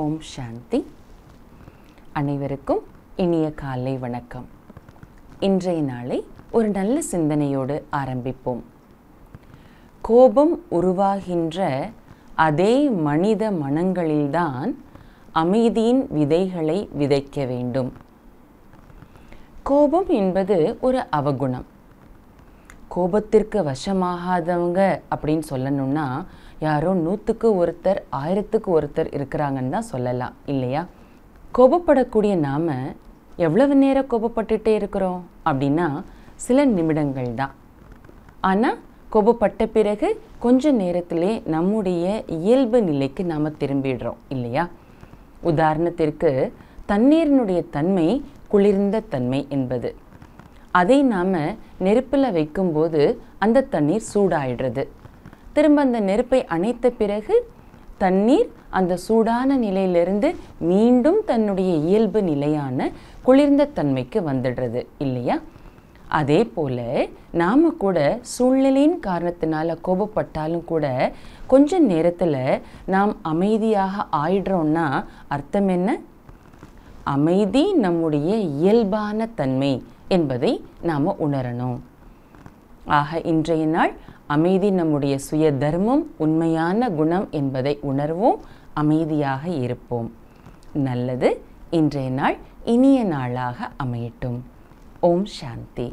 ஓம் சாந்தி அனைவருக்கும் இனிய காலை வணக்கம் இன்றைய நாளை ஒரு நல்ல சிந்தனையோடு ஆரம்பிப்போம் கோபம் உருவாகின்ற அதே மனித மனங்களில்தான் அமைதியின் விதைகளை விதைக்க வேண்டும் கோபம் என்பது ஒரு அவகுணம் கோபத்திற்கு வசமாகாதவங்க அப்படின்னு சொல்லணும்னா யாரோ நூற்றுக்கு ஒருத்தர் ஆயிரத்துக்கு ஒருத்தர் இருக்கிறாங்கன்னு தான் சொல்லலாம் இல்லையா கோபப்படக்கூடிய நாம் எவ்வளவு நேரம் கோபப்பட்டுட்டே இருக்கிறோம் அப்படின்னா சில நிமிடங்கள் தான் ஆனால் கோபப்பட்ட பிறகு கொஞ்ச நேரத்திலே நம்முடைய இயல்பு நிலைக்கு நாம் திரும்பிடுறோம் இல்லையா உதாரணத்திற்கு தண்ணீரினுடைய தன்மை குளிர்ந்த தன்மை என்பது அதை நாம் நெருப்பில் வைக்கும்போது அந்த தண்ணீர் சூடாயிடுறது திரும்ப அந்த நெருப்பை அணைத்த பிறகு தண்ணீர் அந்த சூடான நிலையிலிருந்து மீண்டும் தன்னுடைய இயல்பு நிலையான குளிர்ந்த தன்மைக்கு வந்துடுறது இல்லையா அதே போல் நாம் கூட சூழ்நிலையின் காரணத்தினால கோபப்பட்டாலும் கூட கொஞ்சம் நேரத்தில் நாம் அமைதியாக ஆயிடுறோன்னா அர்த்தம் என்ன அமைதி நம்முடைய இயல்பான தன்மை என்பதை நாம் உணரணும் ஆக இன்றைய நாள் அமைதி நம்முடைய சுய தர்மம் உண்மையான குணம் என்பதை உணர்வோம் அமைதியாக இருப்போம் நல்லது இன்றைய நாள் இனிய நாளாக அமையட்டும் ஓம் சாந்தி